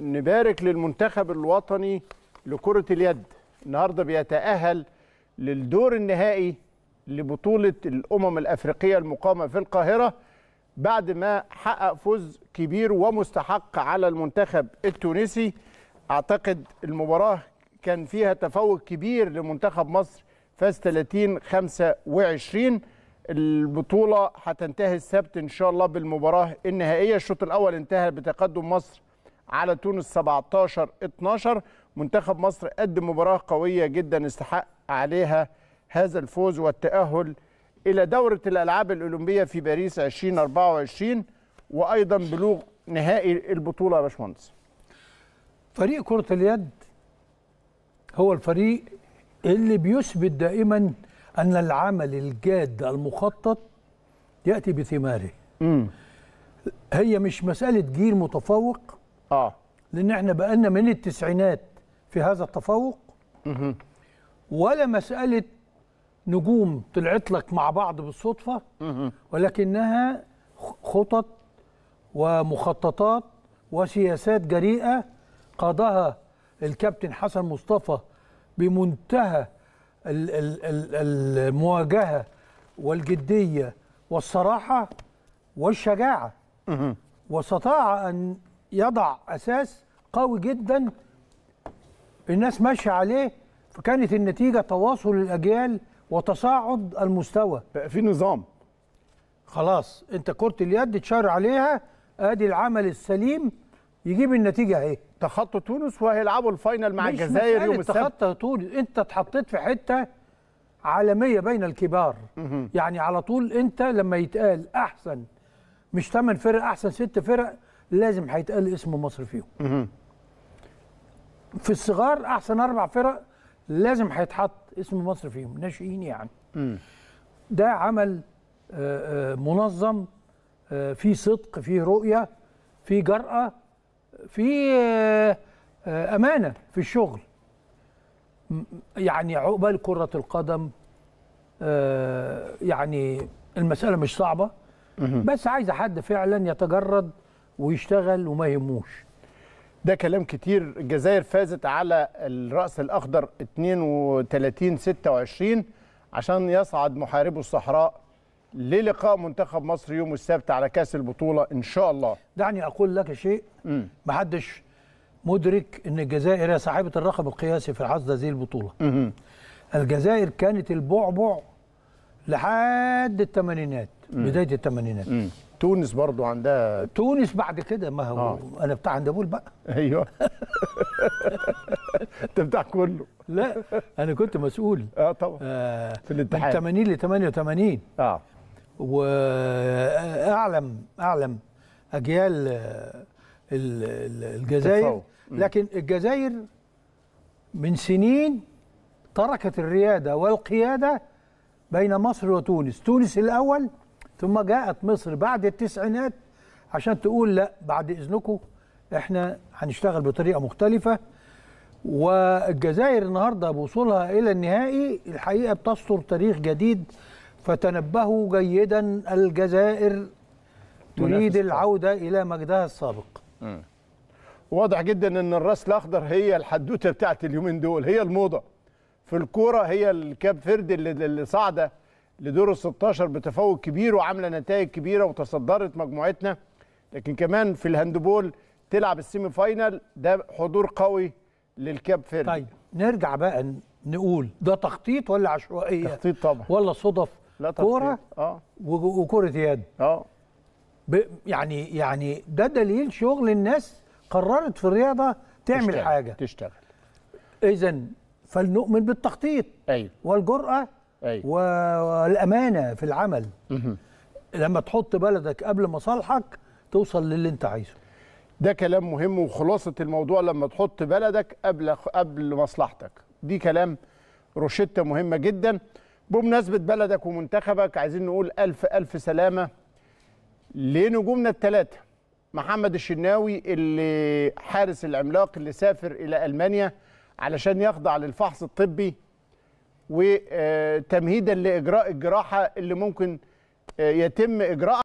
نبارك للمنتخب الوطني لكرة اليد النهارده بيتأهل للدور النهائي لبطولة الأمم الأفريقية المقامة في القاهرة بعد ما حقق فوز كبير ومستحق على المنتخب التونسي أعتقد المباراة كان فيها تفوق كبير لمنتخب مصر فاز 30 25 البطولة هتنتهي السبت إن شاء الله بالمباراة النهائية الشوط الأول انتهى بتقدم مصر على تونس 17 12 منتخب مصر قدم مباراه قويه جدا استحق عليها هذا الفوز والتاهل الى دوره الالعاب الاولمبيه في باريس 2024 وايضا بلوغ نهائي البطوله يا باشمهندس فريق كره اليد هو الفريق اللي بيثبت دائما ان العمل الجاد المخطط ياتي بثماره مم. هي مش مساله جيل متفوق اه لان احنا بقالنا من التسعينات في هذا التفوق مه. ولا مساله نجوم طلعت لك مع بعض بالصدفه مه. ولكنها خطط ومخططات وسياسات جريئه قادها الكابتن حسن مصطفى بمنتهى المواجهه والجديه والصراحه والشجاعه واستطاع ان يضع اساس قوي جدا الناس ماشيه عليه فكانت النتيجه تواصل الاجيال وتصاعد المستوى بقى في نظام خلاص انت كره اليد تشار عليها ادي العمل السليم يجيب النتيجه اهي تخطوا تونس وهيلعبوا الفاينل مع الجزائر يوم السبت تخطى تونس انت اتحطيت في حته عالميه بين الكبار يعني على طول انت لما يتقال احسن مش ثمان فرق احسن ست فرق لازم هيتقال اسم مصر فيهم في الصغار احسن اربع فرق لازم هيتحط اسم مصر فيهم ناشئين يعني ده عمل آه، آه، منظم آه، فيه صدق فيه رؤيه فيه جرأه فيه امانه في الشغل يعني عقبال كره القدم يعني المساله مش صعبه بس عايزه حد فعلا يتجرد ويشتغل وما يهموش ده كلام كتير الجزائر فازت على الرأس الأخضر 32 26 عشان يصعد محاربو الصحراء للقاء منتخب مصر يوم السبت على كأس البطولة إن شاء الله دعني أقول لك شيء محدش مدرك أن الجزائر هي صاحبة الرقم القياسي في عقد هذه البطولة م. الجزائر كانت البعبع لحد الثمانينات بداية الثمانينات تونس برضو عندها تونس بعد كده ما هو آه. انا بتاع هندبول بقى ايوه انت بتاع كله لا انا كنت مسؤول اه طبعا آه في الاتحاد من 80 ل 88 اه واعلم اعلم اجيال الجزائر لكن الجزائر من سنين تركت الرياده والقياده بين مصر وتونس تونس الاول ثم جاءت مصر بعد التسعينات عشان تقول لا بعد إذنكم إحنا هنشتغل بطريقة مختلفة والجزائر النهارده بوصولها الى النهائي الحقيقه بتسطر تاريخ جديد فتنبهوا جيدا الجزائر تريد العوده الى مجدها السابق. واضح جدا ان الراس الاخضر هي الحدوته بتاعت اليومين دول هي الموضه. في الكوره هي الكاب فرد اللي صاعده لدور ال 16 بتفوق كبير وعامله نتائج كبيره وتصدرت مجموعتنا لكن كمان في الهاندبول تلعب السيمي فاينل ده حضور قوي للكاب فيرد طيب نرجع بقى نقول ده تخطيط ولا عشوائيه تخطيط طبعا ولا صدف لا تخطيط كوره اه وكره يد اه يعني يعني ده دليل شغل الناس قررت في الرياضه تعمل تشتغل. حاجه تشتغل اذا فلنؤمن بالتخطيط ايوه والجرأه أيوة. والامانه في العمل مه. لما تحط بلدك قبل مصالحك توصل للي انت عايزه ده كلام مهم وخلاصه الموضوع لما تحط بلدك قبل قبل مصلحتك دي كلام روشته مهمه جدا بمناسبه بلدك ومنتخبك عايزين نقول الف الف سلامه لنجومنا الثلاثه محمد الشناوي اللي حارس العملاق اللي سافر الى المانيا علشان يخضع للفحص الطبي وتمهيدا لاجراء الجراحه اللي ممكن آه، يتم اجراءها